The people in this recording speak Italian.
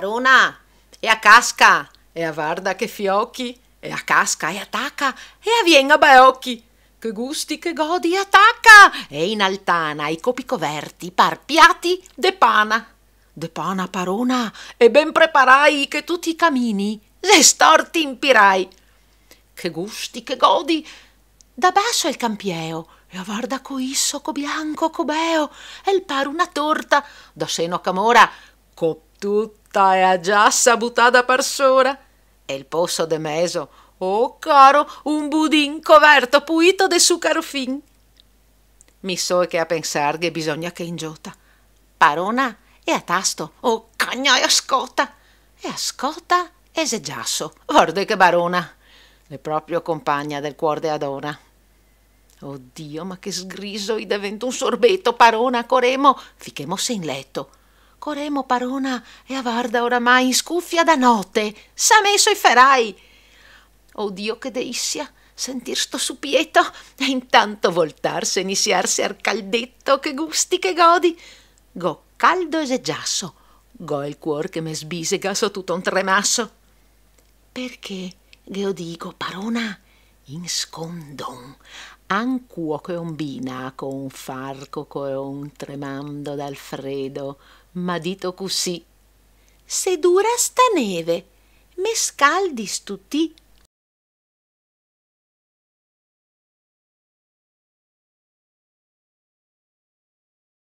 Carona, e a Casca, e a Varda che fiocchi, e a Casca, e a Tacca, e a Vienna Baocchi. Che gusti, che godi, attacca! E in altana i copi coverti, par piati de pana. De pana parona, e ben preparai che tutti i camini le storti impirai. Che gusti, che godi! Da basso è il campieo, e a varda coisso, co bianco, cobeo, e il par una torta, da seno a camora, co tutti tutta è già sabutata per sora. E il posso de meso, oh caro, un budin coverto puito de sucaro fin. Mi so che a pensar che bisogna che ingiota. Parona e a tasto, oh cagna e ascolta. E ascolta e se giasso, vorde che barona. Le proprio compagna del cuor de Adona. Oddio, ma che sgriso, i divento un sorbetto, parona, coremo, fichemo se in letto. Coremo Parona e avarda oramai in scuffia da notte, s'ha messo i ferai. Oh Dio che deissia, sentir sto supieto e intanto voltarsi e iniziarsi al caldetto, che gusti che godi. Go caldo e esegiasso, go il cuor che me sbisega so tutto un tremasso. Perché, Geodigo, Parona, in scondon, ancuo che un bina con un farco che un tremando dal freddo, ma dito così. Se dura sta neve, me scaldi stutti